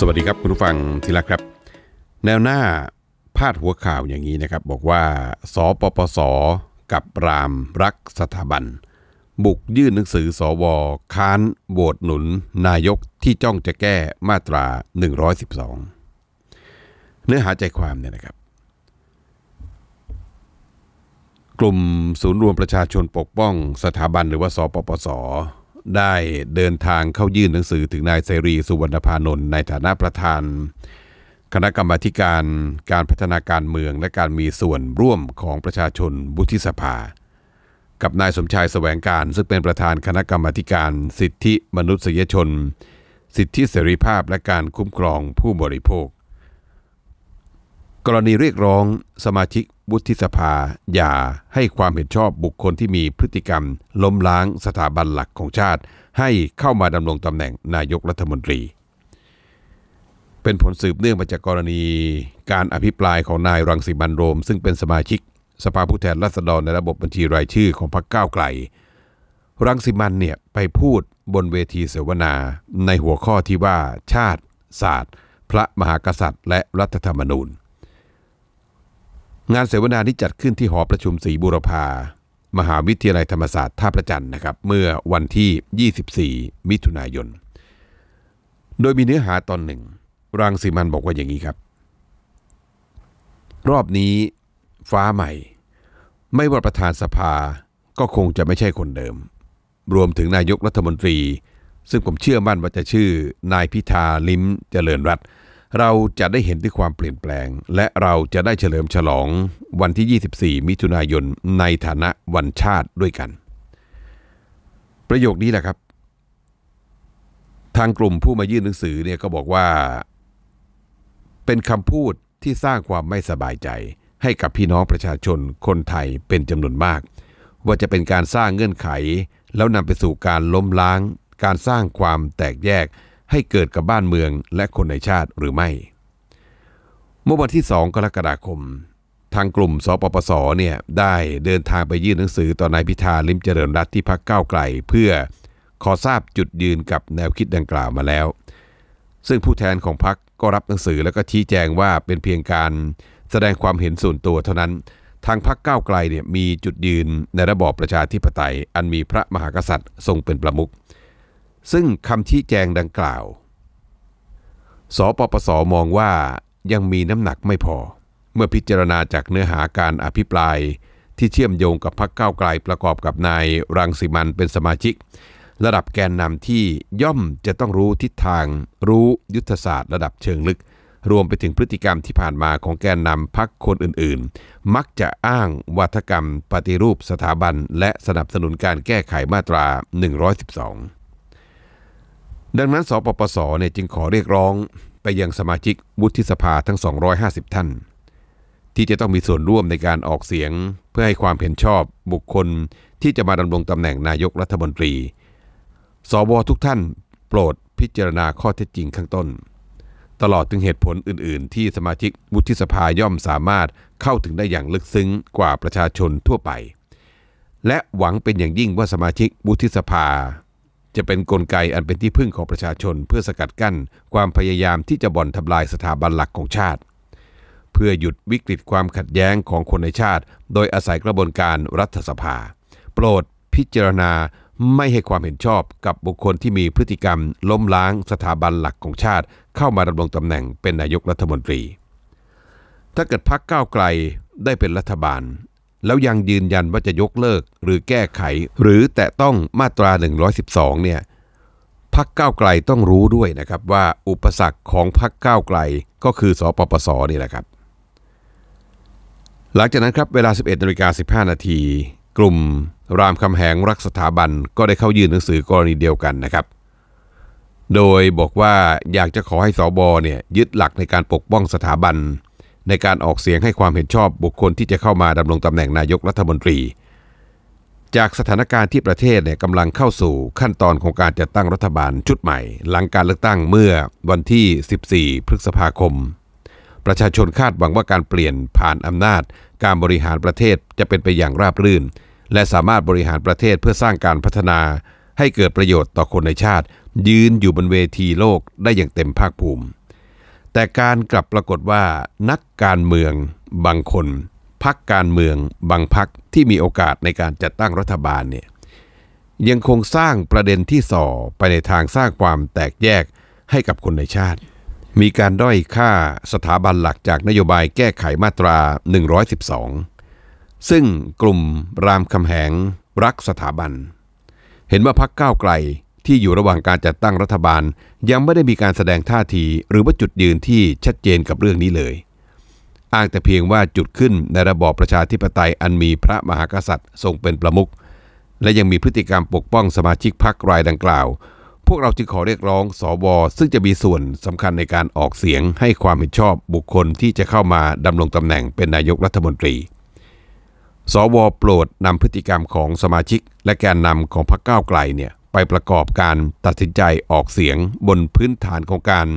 สวัสดีครับ คุณผู้ฟังทีละครับ แนวหน้าพาดหัวข่าวอย่างนี้นะครับ บอกว่า สปปสกับรามรักสถาบัน บุกยื่นหนังสือสว ค้านโหวตหนุน นายกที่จ้องจะแก้มาตรา 112 เนื้อหาใจความเนี่ยนะครับ กลุ่มศูนย์รวมประชาชนปกป้อง สถาบันหรือว่า สปปสได้เดินทางเข้ายื่นหนังสือถึงนายเสรีสุวรรณพานนท์ในฐานะประธาน คณะกรรมาการการพัฒนาการเมืองและการมีส่วนร่วมของประชาชนบุธิสภา กับนายสมชายสแสวงการซึ่งเป็นประธานคณะกรรมาการสิทธิมนุษยชน สิทธิเสรีภาพและการคุ้มครองผู้บริโภคกรณีเรียกร้องสมาชิกวุฒิสภา อย่าให้ความเห็นชอบบุคคลที่มีพฤติกรรมล้มล้างสถาบันหลักของชาติ ให้เข้ามาดำรงตำแหน่งนายกรัฐมนตรี เป็นผลสืบเนื่องมาจากกรณีการอภิปรายของนายรังสิมันโรม ซึ่งเป็นสมาชิกสภาผู้แทนราษฎรในระบบบัญชีรายชื่อของพรรคก้าวไกล รังสิมันเนี่ยไปพูดบนเวทีเสวนา ในหัวข้อที่ว่าชาติ ศาสตร์พระมหากษัตริย์ และรัฐธรรมนูญงานเสวนาที่จัดขึ้นที่หอประชุมศรีบุรพา มหาวิทยาลัยธรรมศาสตร์ท่าประจันนะครับ เมื่อวันที่ 24 มิถุนายน โดยมีเนื้อหาตอนหนึ่ง รังสีมันบอกว่าอย่างนี้ครับ รอบนี้ ฟ้าใหม่ ไม่ว่าประธานสภาก็คงจะไม่ใช่คนเดิม รวมถึงนายกรัฐมนตรี ซึ่งผมเชื่อมั่นว่าจะชื่อนายพิธาลิ้มเจริญรัตน์เราจะได้เห็นถึงความเปลี่ยนแปลง และเราจะได้เฉลิมฉลองวันที่ 24 มิถุนายนในฐานะวันชาติด้วยกัน ประโยคนี้แหละครับ ทางกลุ่มผู้มายื่นหนังสือเนี่ยก็บอกว่า เป็นคำพูดที่สร้างความไม่สบายใจ ให้กับพี่น้องประชาชนคนไทยเป็นจำนวนมาก ว่าจะเป็นการสร้างเงื่อนไข แล้วนำไปสู่การล้มล้าง การสร้างความแตกแยกให้เกิดกับบ้านเมืองและคนในชาติหรือไม่เมื่อวันที่ 2 กรกฎาคม ทางกลุ่มสปปสเนี่ยได้เดินทางไปยื่นหนังสือต่อนายพิธาลิมเจริญรัตที่พักเก้าไกลเพื่อขอทราบจุดยืนกับแนวคิดดังกล่าวมาแล้ว ซึ่งผู้แทนของพักก็รับหนังสือแล้วก็ชี้แจงว่าเป็นเพียงการแสดงความเห็นส่วนตัวเท่านั้น ทางพักเก้าไกลเนี่ยมีจุดยืนในระบอบประชาธิปไตยอันมีพระมหากษัตริย์ทรงเป็นประมุขซึ่งคำชี้แจงดังกล่าว สปปสมองว่ายังมีน้ำหนักไม่พอ เมื่อพิจารณาจากเนื้อหาการอภิปราย ที่เชื่อมโยงกับพรรคก้าไกลประกอบกับนายรังสิมันเป็นสมาชิก ระดับแกนนำที่ย่อมจะต้องรู้ทิศทาง รู้ยุทธศาสตร์ระดับเชิงลึก รวมไปถึงพฤติกรรมที่ผ่านมาของแกนนำพักคคนอื่นๆ มักจะอ้างวัฒกรรม ปฏิรูป สถาบัน และสนับสนุนการแก้ไขมาตรา 112ดังนั้นสปปสเนี่ยจึงขอเรียกร้องไปยังสมาชิกวุฒิสภาทั้ง 250 ท่าน ที่จะต้องมีส่วนร่วมในการออกเสียง เพื่อให้ความเห็นชอบ บุคคลที่จะมาดำรงตำแหน่งนายกรัฐมนตรีสวทุกท่านโปรดพิจารณาข้อเท็จจริงข้างต้น ตลอดถึงเหตุผลอื่นๆ ที่สมาชิกวุฒิสภาย่อมสามารถเข้าถึงได้อย่างลึกซึ้งกว่าประชาชนทั่วไป และหวังเป็นอย่างยิ่งว่าสมาชิกวุฒิสภาจะเป็นนกลไกอันเป็นที่พึ่งของประชาชนเพื่อสกัดกั้น ความพยายามที่จะบ่อนทำลายสถาบันหลักของชาติ เพื่อหยุดวิกฤตความขัดแย้งของคนในชาติ โดยอาศัยกระบวนการรัฐสภา โปรด พิจารณาไม่ให้ความเห็นชอบกับบุคคลที่มีพฤติกรรม ล้มล้าง สถาบันหลักของชาติ เข้ามาดำรงตำแหน่งเป็นนายกรัฐมนตรี ถ้าเกิดพรรคก้าวไกลได้เป็นรัฐบาลแล้วยังยืนยันว่าจะยกเลิกหรือแก้ไข หรือแตะต้องมาตรา 112เนี่ยพักก้าวไกลต้องรู้ด้วยนะครับว่าอุปสรรคของพักก้าวไกลก็คือสอปปสนี่แหละครับหลังจากนั้นครับเวลา 11นาฬิกา15นาทีกลุ่มรามคำแหงรักสถาบันก็ได้เข้ายื่นหนังสือกรณีเดียวกันนะครับ โดยบอกว่าอยากจะขอให้สอบอเนี่ยยึดหลักในการปกป้องสถาบันในการออกเสียงให้ความเห็นชอบบุคคลที่จะเข้ามาดำรงตำแหน่งนายกรัฐมนตรี จากสถานการณ์ที่ประเทศเนี่ยกำลังเข้าสู่ขั้นตอนของการจัดตั้งรัฐบาลชุดใหม่ หลังการเลือกตั้งเมื่อวันที่ 14 พฤษภาคม ประชาชนคาดหวังว่าการเปลี่ยนผ่านอำนาจการบริหารประเทศจะเป็นไปอย่างราบรื่น และสามารถบริหารประเทศเพื่อสร้างการพัฒนา ให้เกิดประโยชน์ต่อคนในชาติ ยืนอยู่บนเวทีโลกได้อย่างเต็มภาคภูมิแต่การกลับปรากฏว่า นักการเมือง บางคน พักการเมือง บางพักที่มีโอกาสในการจัดตั้งรัฐบาลเนี่ยยังคงสร้างประเด็นที่ส่อไปในทางสร้างความแตกแยกให้กับคนในชาติ มีการด้อยค่าสถาบันหลักจากนโยบายแก้ไขมาตรา 112 ซึ่งกลุ่ม รามคำแหง รักสถาบัน เห็นว่าพักก้าวไกลที่อยู่ระหว่างการจัดตั้งรัฐบาลยังไม่ได้มีการแสดงท่าทีหรือว่าจุดยืนที่ชัดเจนกับเรื่องนี้เลย อ้างแต่เพียงว่าจุดขึ้นในระบอบประชาธิปไตยอันมีพระมหากษัตริย์ ทรงเป็นประมุขและยังมีพฤติกรรมปกป้องสมาชิกพรรครายดังกล่าว พวกเราจึงขอเรียกร้องสอวอซึ่งจะมีส่วนสำคัญในการออกเสียงให้ความเห็นชอบ บุคคลที่จะเข้ามาดำรงตำแหน่งเป็นนายกรัฐมนตรี สวโปรดนำพฤติกรรมของสมาชิก และแกนนำของพรรคก้าวไกลเนี่ยไปประกอบการตัดสินใจออกเสียงบนพื้นฐานของการ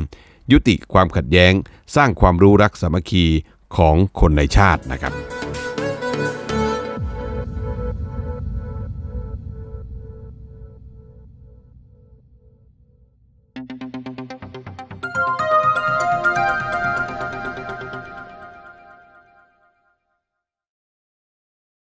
ยุติความขัดแย้งสร้างความรู้รักสามัคคีของคนในชาตินะครับ